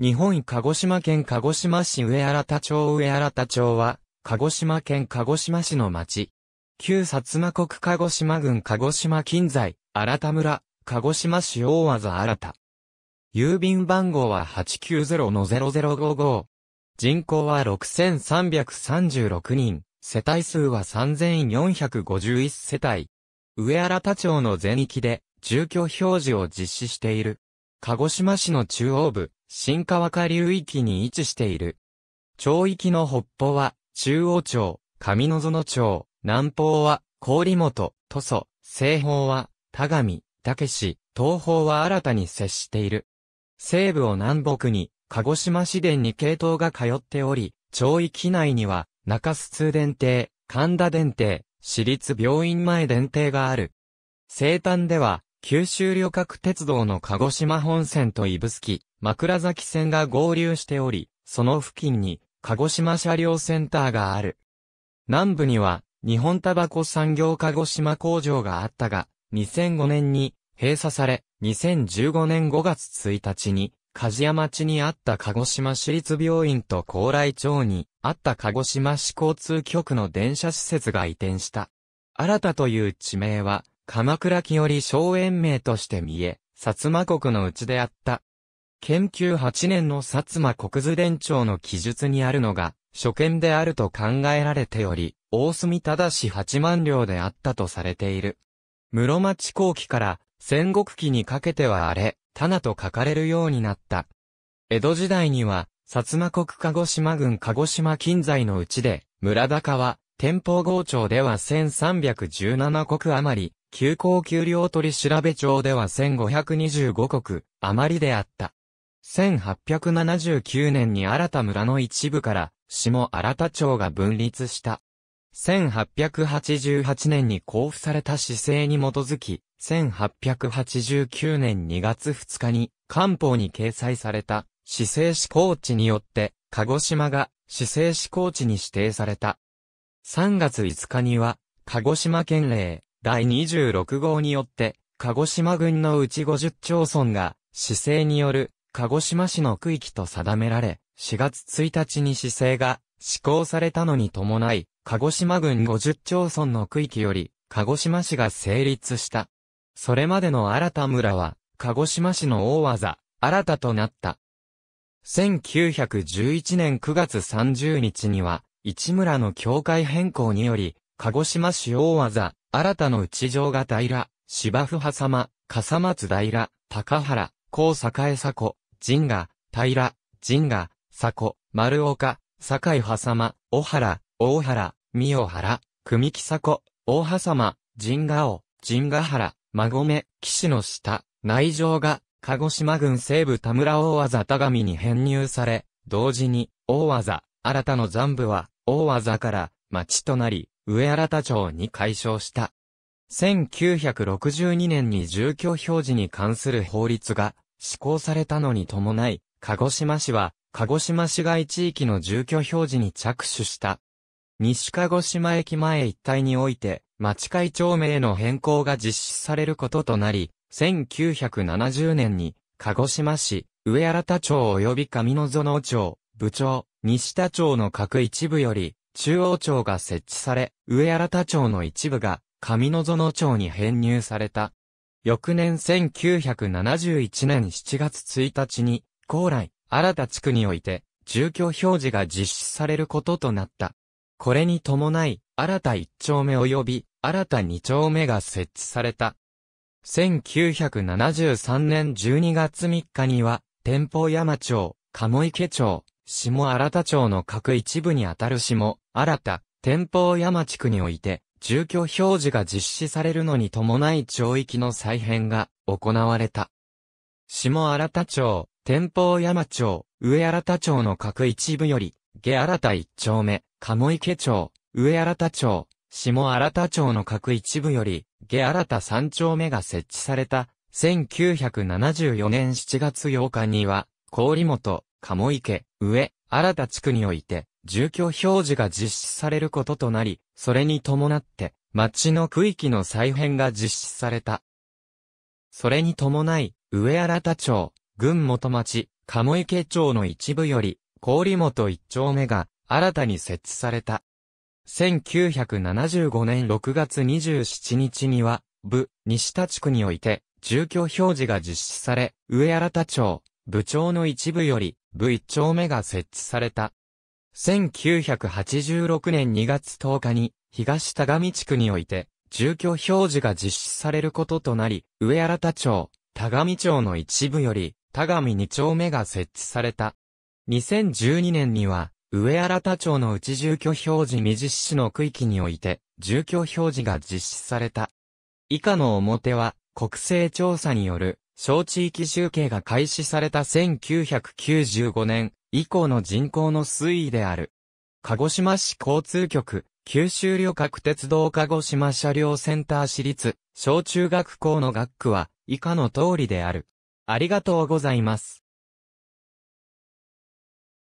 日本鹿児島県鹿児島市上新田町上新田町は、鹿児島県鹿児島市の町。旧薩摩国鹿児島郡鹿児島近在、新田村、鹿児島市大和新田。郵便番号は890-0055。人口は6336人、世帯数は3451世帯。上新田町の全域で、住居表示を実施している。鹿児島市の中央部、新川下流域に位置している。町域の北方は、中央町、上野園町、南方は、郡本、土祖、西方は、田上、武市、東方は新たに接している。西部を南北に、鹿児島市電に系統が通っており、町域内には、中洲通電停、神田電停、市立病院前電停がある。生誕では、九州旅客鉄道の鹿児島本線と指宿、枕崎線が合流しており、その付近に鹿児島車両センターがある。南部には日本タバコ産業鹿児島工場があったが、2005年に閉鎖され、2015年5月1日に、梶山町にあった鹿児島市立病院と高麗町にあった鹿児島市交通局の電車施設が移転した。新たという地名は、鎌倉木より荘園名として見え、薩摩国のうちであった。研究8年の薩摩国図伝承の記述にあるのが、初見であると考えられており、大隅正八万両であったとされている。室町後期から戦国期にかけては荒れ、棚と書かれるようになった。江戸時代には、薩摩国鹿児島郡鹿児島近在のうちで、村高は、天保豪町では1317国余り、休校給料取調べ帳では1525国余りであった。1879年に新田村の一部から下新田町が分立した。1888年に交付された市政に基づき、1889年2月2日に官報に掲載された市政施行地によって、鹿児島が市政施行地に指定された。3月5日には、鹿児島県令、第26号によって、鹿児島郡のうち50町村が、市政による、鹿児島市の区域と定められ、4月1日に市政が施行されたのに伴い、鹿児島郡50町村の区域より、鹿児島市が成立した。それまでの新た村は、鹿児島市の大技、新たとなった。1911年9月30日には、市村の境界変更により、鹿児島市大技、新たの内城が平、芝生波様、ま、笠松平、高原、高栄佐古、神河、平、神河、佐古、丸岡、堺はさま、小原、大原、三尾原、組木佐古、大波様、ま、神河尾、神河原、馬込、岸の下、内城が、鹿児島郡西部田村大技田上に編入され、同時に、大技、新たの残部は、大技から、町となり、上新田町に解消した。1962年に住居表示に関する法律が施行されたのに伴い、鹿児島市は、鹿児島市街地域の住居表示に着手した。西鹿児島駅前一帯において、町会町名の変更が実施されることとなり、1970年に、鹿児島市、上新田町及び上野園町、部長、西田町の各一部より、中央庁が設置され、上新田町の一部が上野園町に編入された。翌年1971年7月1日に、高麗、新た地区において、住居表示が実施されることとなった。これに伴い、新た1丁目及び、新た2丁目が設置された。1973年12月3日には、天保山町、鴨池町、下新田町の各一部にあたる下、新田、天保山地区において、住居表示が実施されるのに伴い町域の再編が行われた。下新田町、天保山町、上新田町の各一部より、下新田一丁目、鴨池町、上新田町、下新田町の各一部より、下新田三丁目が設置された、1974年7月8日には、氷本、鴨池、上、新田地区において、住居表示が実施されることとなり、それに伴って、町の区域の再編が実施された。それに伴い、上新田町、群元町、鴨池町の一部より、郡本一丁目が、新たに設置された。1975年6月27日には、部、西田地区において、住居表示が実施され、上新田町、部長の一部より、部1丁目が設置された。1986年2月10日に、東田上地区において、住居表示が実施されることとなり、上新田町、田上町の一部より、田上2丁目が設置された。2012年には、上新田町の内住居表示未実施の区域において、住居表示が実施された。以下の表は、国勢調査による小地域集計が開始された1995年以降の人口の推移である。鹿児島市交通局、九州旅客鉄道鹿児島車両センター市立、小中学校の学区は以下の通りである。ありがとうございます。